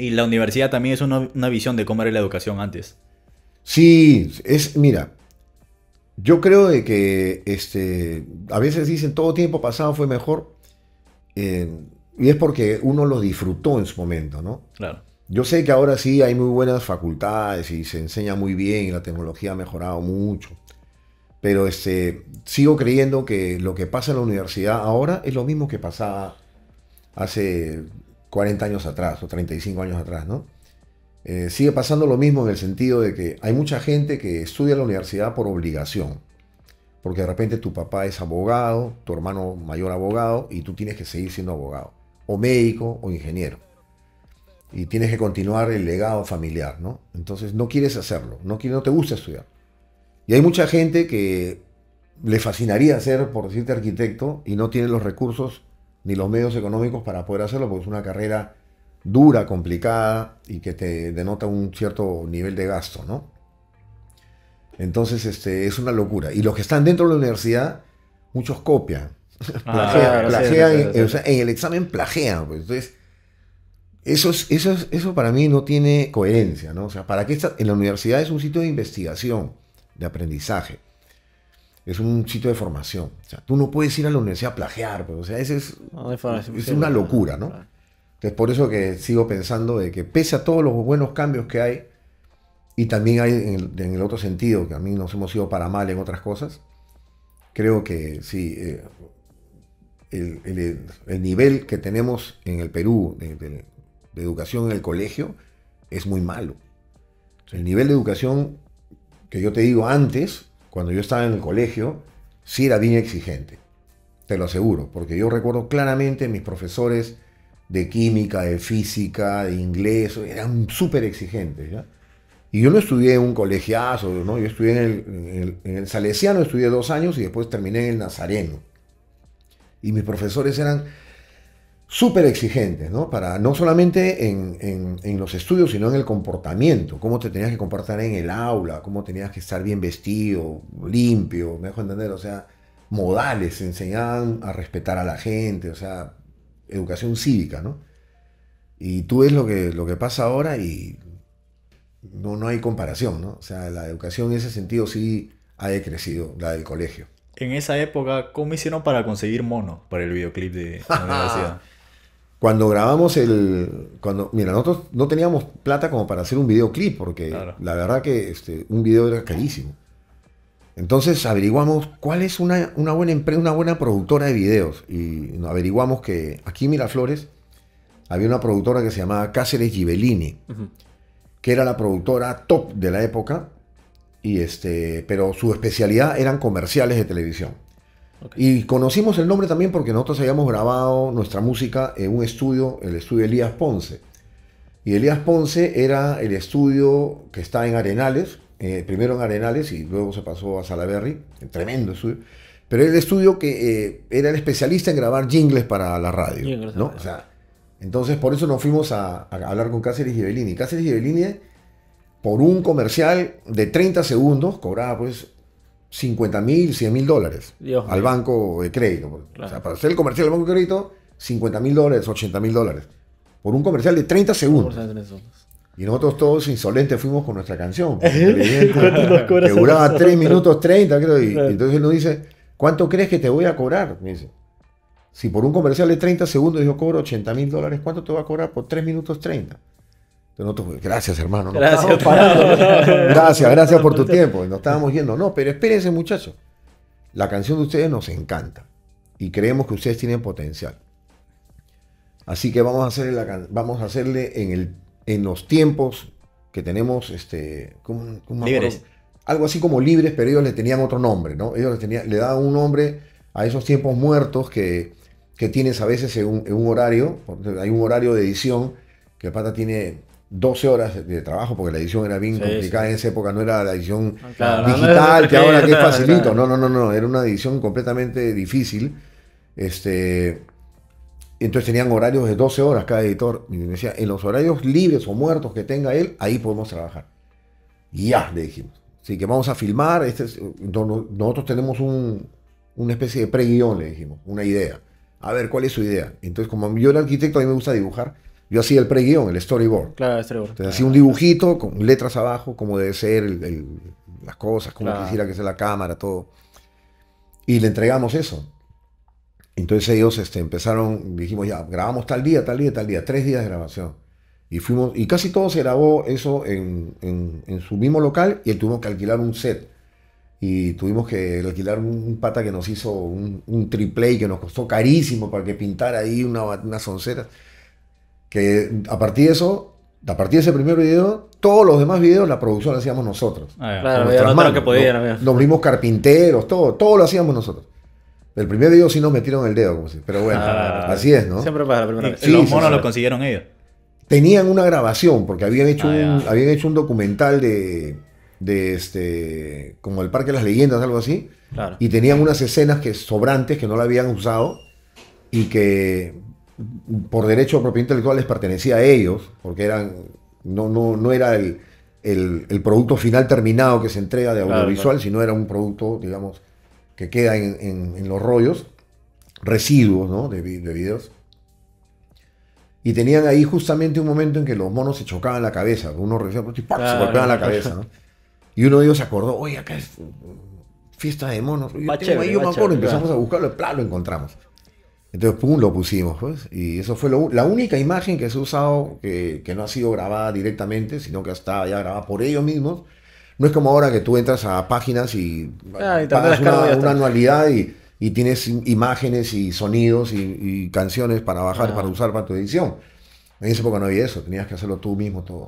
Y la universidad también es una, visión de cómo era la educación antes. Sí, es, mira, yo creo de que este, a veces dicen todo tiempo pasado fue mejor. Eh, y es porque uno lo disfrutó en su momento, ¿no? Claro. Yo sé que ahora sí hay muy buenas facultades y se enseña muy bien y la tecnología ha mejorado mucho. Pero este, sigo creyendo que lo que pasa en la universidad ahora es lo mismo que pasaba hace 40 años atrás o 35 años atrás, ¿no? Eh, sigue pasando lo mismo en el sentido de que hay mucha gente que estudia en la universidad por obligación, porque de repente tu papá es abogado, tu hermano mayor abogado, y tú tienes que seguir siendo abogado, o médico o ingeniero. Y tienes que continuar el legado familiar, ¿no? Entonces no quieres hacerlo, no, no te gusta estudiar. Y hay mucha gente que le fascinaría ser, por decirte, arquitecto y no tiene los recursos ni los medios económicos para poder hacerlo, porque es una carrera dura, complicada y que te denota un cierto nivel de gasto, ¿no? Entonces, este, es una locura. Y los que están dentro de la universidad, muchos copian. en, el examen plagean. Pues. Entonces, eso, es, eso, eso para mí no tiene coherencia, ¿no? O sea, ¿para qué está? En la universidad es un sitio de investigación, de aprendizaje es un sitio de formación. tú no puedes ir a la universidad a plagiar, pero, pues, o sea, ese es, una locura, ¿no? Entonces, por eso que sigo pensando de que pese a todos los buenos cambios que hay, y también hay en el, otro sentido, que a mí nos hemos ido para mal en otras cosas, creo que sí, eh, el, nivel que tenemos en el Perú de, educación en el colegio es muy malo. el nivel de educación que yo te digo antes cuando yo estaba en el colegio, sí era bien exigente, te lo aseguro, porque yo recuerdo claramente mis profesores de química, de física, de inglés, eran súper exigentes. Y yo no estudié en un colegiazo, ¿no? yo estudié en el, en el, Salesiano, estudié dos años y después terminé en el Nazareno. Y mis profesores eran súper exigentes, ¿no? Para, no solamente en, en, los estudios, sino en el comportamiento, cómo te tenías que comportar en el aula, cómo tenías que estar bien vestido, limpio, me dejo entender, o sea, modales, enseñaban a respetar a la gente, o sea, educación cívica, ¿no? Y tú ves lo que, lo que pasa ahora y no, no hay comparación, ¿no? O sea, la educación en ese sentido sí ha decrecido, la del colegio en esa época, ¿cómo hicieron para conseguir Mono? para el videoclip de la universidad? Cuando grabamos el. Cuando, mira, nosotros no teníamos plata como para hacer un videoclip, porque la verdad que este, un video era carísimo. Entonces averiguamos cuál es una, buena empresa, una buena productora de videos. Y averiguamos que aquí en Miraflores había una productora que se llamaba Cáceres Gibellini, que era la productora top de la época, y este, pero su especialidad eran comerciales de televisión. Y conocimos el nombre también porque nosotros habíamos grabado nuestra música en un estudio, el estudio Elías Ponce. Y Elías Ponce era el estudio que está en Arenales, eh, primero en Arenales y luego se pasó a Salaberry, tremendo estudio. Pero era el estudio que eh, era el especialista en grabar jingles para la radio. entonces por eso nos fuimos a, hablar con Cáceres y Cáceres y por un comercial de 30 segundos, cobraba pues 50 mil, 100 mil dólares al banco de crédito. O sea, para hacer el comercial del banco de crédito, 50 mil dólares, 80 mil dólares. Por un comercial de 30 segundos. Y nosotros todos insolentes fuimos con nuestra canción. que duraba 3 minutos 30, creo. Y, entonces él nos dice, ¿cuánto crees que te voy a cobrar? Me dice, si por un comercial de 30 segundos yo cobro 80 mil dólares, ¿cuánto te va a cobrar por 3 minutos 30? gracias, hermano. gracias, gracias, por tu tiempo. Nos estábamos yendo. No, pero espérense, muchachos. La canción de ustedes nos encanta y creemos que ustedes tienen potencial. Así que vamos a hacerle, vamos a hacerle en, el, en los tiempos que tenemos, este, ¿cómo, algo así como libres, pero ellos le tenían otro nombre, ¿no? Ellos le, le daban un nombre a esos tiempos muertos que, tienes a veces en un, en un horario, hay un horario de edición que pata tiene 12 horas de trabajo, porque la edición era bien complicada en esa época, no era la edición ah, digital, que ahora que es facilito. No, no, no, no, era una edición completamente difícil. Este, entonces tenían horarios de 12 horas cada editor. Y me decía, en los horarios libres o muertos que tenga él, ahí podemos trabajar. Y ya, le dijimos. Así que vamos a filmar. Este nosotros tenemos una especie de pre-guión, le dijimos, una idea. A ver, ¿cuál es su idea? Entonces, como yo era arquitecto, a mí me gusta dibujar yo hacía el pre-guión, el storyboard. Claro, el storyboard. hacía un dibujito con letras abajo, como debe ser las cosas, como quisiera que sea la cámara, todo. Y le entregamos eso. Entonces ellos este, empezaron, dijimos ya, grabamos tal día, tal día, tal día, tres días de grabación. Y fuimos, y casi todo se grabó eso en, su mismo local y tuvimos que alquilar un set. Y tuvimos que alquilar un, pata que nos hizo un, triple y que nos costó carísimo para que pintara ahí una, unas onceras. Que a partir de eso, a partir de ese primer video, todos los demás videos la producción la hacíamos nosotros. Ah, Claro, que podían, Nos vimos carpinteros, todo, todo lo hacíamos nosotros. El primer video sí nos metieron el dedo, como si, pero bueno, ah, así es, ¿no? Siempre pasa la primera los monos lo consiguieron ellos. Tenían una grabación, porque habían hecho, ah, un, habían hecho un documental de, de este, como el Parque de las Leyendas, algo así. Y tenían unas escenas que sobrantes que no la habían usado y que por derecho de propiedad intelectual les pertenecía a ellos, porque eran, no, no, no era el, producto final terminado que se entrega de audiovisual, sino era un producto, digamos, que queda en, los rollos, residuos ¿no? de, videos. Y tenían ahí justamente un momento en que los monos se chocaban la cabeza. Uno recibía pues, y se golpeaban la cabeza. Y uno de ellos se acordó, oye, acá es fiesta de monos. Yo, yo me acuerdo, empezamos a buscarlo, plan, lo encontramos. Entonces, pum, lo pusimos, pues. Y eso fue la única imagen que se ha usado, que, no ha sido grabada directamente, sino que está ya grabada por ellos mismos. No es como ahora que tú entras a páginas y, ah, pagas una, anualidad y, tienes imágenes y sonidos y, canciones para bajar, ah. para usar para tu edición. En esa época no había eso, tenías que hacerlo tú mismo todo.